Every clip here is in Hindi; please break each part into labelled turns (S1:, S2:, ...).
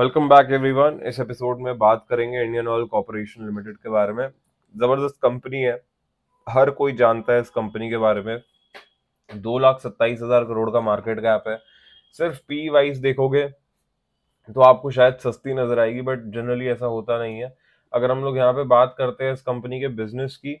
S1: वेलकम बैक एवरीवन इस एपिसोड में बात करेंगे इंडियन ऑयल कॉरपोरेशन लिमिटेड के बारे में ज़बरदस्त कंपनी है हर कोई जानता है इस कंपनी के बारे में दो लाख सत्ताईस हज़ार करोड़ का मार्केट गैप है सिर्फ पी वाइज देखोगे तो आपको शायद सस्ती नज़र आएगी बट जनरली ऐसा होता नहीं है अगर हम लोग यहाँ पे बात करते हैं इस कंपनी के बिजनेस की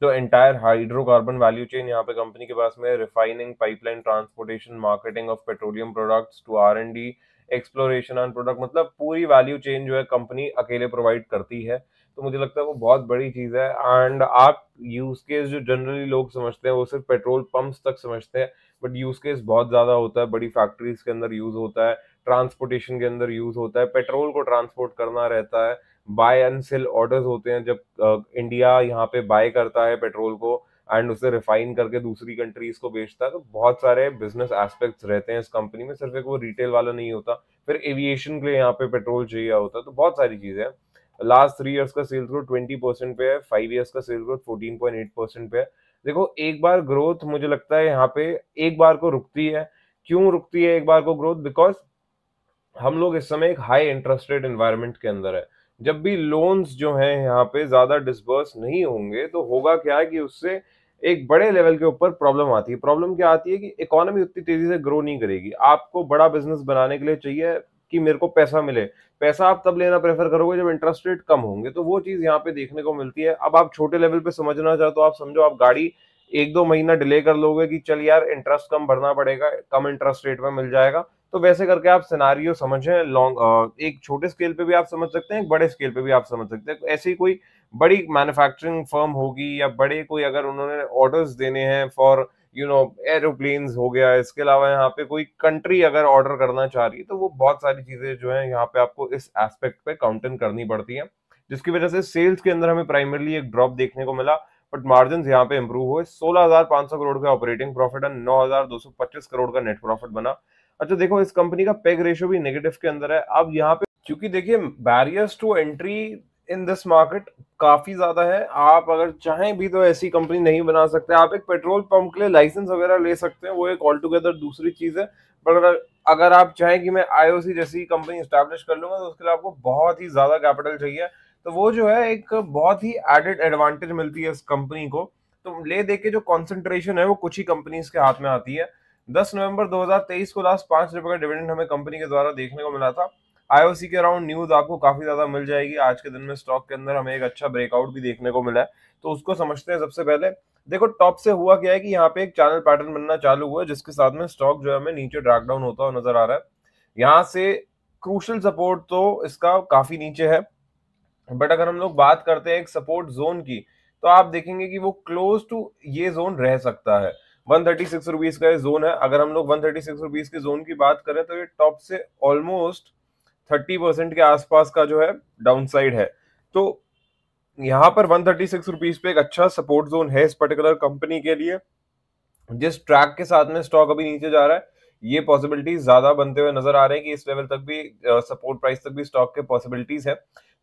S1: तो एंटायर हाइड्रोकार्बन वैल्यू चेन यहाँ पे कंपनी के पास में refining pipeline transportation marketing of petroleum products to R and D exploration on product मतलब पूरी वैल्यू चेन जो है कंपनी अकेले प्रोवाइड करती है तो मुझे लगता है वो बहुत बड़ी चीज़ है एंड आप यूज केस जो जनरली लोग समझते हैं वो सिर्फ पेट्रोल पंप्स तक समझते हैं बट यूज केस बहुत ज़्यादा होता है बड़ी फैक्ट्रीज के अंदर यूज़ होता है ट्रांसपोर्टेशन के अंदर यूज़ होता है पेट्रोल को ट्रांसपोर्ट करना रहता है बाय एंड सेल ऑर्डर्स होते हैं जब इंडिया यहाँ पे बाय करता है पेट्रोल को एंड उसे रिफाइन करके दूसरी कंट्रीज को बेचता है तो बहुत सारे बिजनेस एस्पेक्ट्स रहते हैं इस कंपनी में सिर्फ एक वो रिटेल वाला नहीं होता फिर एविएशन के लिए यहाँ पे पेट्रोल चाहिए होता तो बहुत सारी चीज़ें लास्ट थ्री ईयर्स का सेल्स ग्रोथ ट्वेंटी परसेंट पे है फाइव ईयर्स का sales growth fourteen point eight percent पे है देखो एक बार ग्रोथ मुझे लगता है यहाँ पे एक बार को रुकती है क्यों रुकती है एक बार को ग्रोथ बिकॉज हम लोग इस समय एक हाई इंटरेस्टेड इन्वायरमेंट के अंदर है जब भी लोन्स जो हैं यहाँ पे ज़्यादा डिसबर्स नहीं होंगे तो होगा क्या है कि उससे एक बड़े लेवल के ऊपर प्रॉब्लम आती है प्रॉब्लम क्या आती है कि इकोनॉमी उतनी तेज़ी से ग्रो नहीं करेगी आपको बड़ा बिजनेस बनाने के लिए चाहिए कि मेरे को पैसा मिले पैसा आप तब लेना प्रेफर करोगे जब इंटरेस्ट रेट कम होंगे तो वो चीज़ यहाँ पे देखने को मिलती है अब आप छोटे लेवल पे समझना चाहो तो आप समझो आप गाड़ी एक दो महीना डिले कर लोगे कि चल यार इंटरेस्ट कम भरना पड़ेगा कम इंटरेस्ट रेट में मिल जाएगा तो वैसे करके आप सिनारियो समझें लॉन्ग एक छोटे स्केल पे भी आप समझ सकते हैं एक बड़े स्केल पे भी आप समझ सकते हैं तो ऐसी कोई बड़ी मैन्युफैक्चरिंग फर्म होगी या बड़े कोई अगर उन्होंने ऑर्डर्स देने हैं फॉर यू नो एरोप्लेन्स हो गया इसके अलावा यहाँ पे कोई कंट्री अगर ऑर्डर करना चाह रही है तो वो बहुत सारी चीज़ें जो है यहाँ पे आपको इस एस्पेक्ट पे काउंटिंग करनी पड़ती है जिसकी वजह से सेल्स के अंदर हमें प्राइमरली एक ड्रॉप देखने को मिला बट मार्जिन यहाँ पे इंप्रूव हुए सोलह करोड़ का ऑपरेटिंग प्रॉफिट एंड नौ करोड़ का नेट प्रॉफिट बना अच्छा देखो इस कंपनी का पेग रेशियो भी नेगेटिव के अंदर है अब यहाँ पे क्योंकि देखिए barriers to entry in this market काफी ज्यादा है आप अगर चाहें भी तो ऐसी कंपनी नहीं बना सकते आप एक पेट्रोल पंप के लिए लाइसेंस वगैरह ले सकते हैं वो एक ऑल टुगेदर दूसरी चीज है बट अगर अगर आप चाहें कि मैं आईओसी जैसी कंपनी स्टैब्लिश कर लूंगा तो उसके लिए आपको बहुत ही ज्यादा कैपिटल चाहिए तो वो जो है एक बहुत ही एडेड एडवांटेज मिलती है इस कंपनी को तो ले दे के जो कॉन्सेंट्रेशन है वो कुछ ही कंपनीज के हाथ में आती है दस नवंबर 2023 को लास्ट पांच रुपए का डिविडेंड हमें कंपनी के द्वारा देखने को मिला था आईओसी के अराउंड न्यूज आपको काफी ज्यादा मिल जाएगी आज के दिन में स्टॉक के अंदर हमें एक अच्छा ब्रेकआउट भी देखने को मिला है तो उसको समझते हैं सबसे पहले देखो टॉप से हुआ क्या है कि यहाँ पे एक चैनल पैटर्न बनना चालू हुआ है जिसके साथ में स्टॉक जो है हमें नीचे ड्रैक डाउन होता हुआ नजर आ रहा है यहाँ से क्रूशल सपोर्ट तो इसका काफी नीचे है बट अगर हम लोग बात करते हैं एक सपोर्ट जोन की तो आप देखेंगे कि वो क्लोज टू ये जोन रह सकता है वन थर्टी सिक्स रुपीज का ये जोन है अगर हम लोग वन थर्टी सिक्स रुपीज के जोन की बात करें तो ये टॉप से ऑलमोस्ट थर्टी परसेंट के आसपास का जो है डाउन साइड है तो यहाँ पर वन थर्टी सिक्स रुपीज पे एक अच्छा सपोर्ट जोन है इस पर्टिकुलर कंपनी के लिए जिस ट्रैक के साथ में स्टॉक अभी नीचे जा रहा है ये पॉसिबिलिटी ज्यादा बनते हुए नजर आ रहे हैं कि इस लेवल तक भी सपोर्ट प्राइस तक भी स्टॉक के पॉसिबिलिटीज है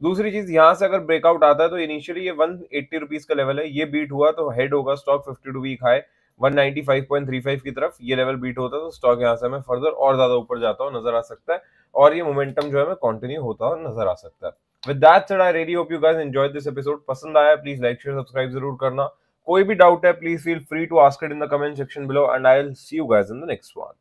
S1: दूसरी चीज यहाँ से अगर ब्रेकआउट आता है तो इनिशियली ये वन एट्टी रुपीज का लेवल है ये बीट हुआ तो हेड होगा stock fifty two week high 195.35 की तरफ ये लेवल बीट होता है तो स्टॉक यहाँ से हमें फर्दर और ज्यादा ऊपर जाता हुआ नजर आ सकता है और ये मोमेंटम जो है हमें कंटिन्यू होता हुआ नजर आ सकता है with that said I really hope you guys enjoy this episode पसंद आया प्लीज लाइक शेयर सब्सक्राइब जरूर करना कोई भी डाउट है please feel free to ask it in the comment section below and I will see you guys in the next one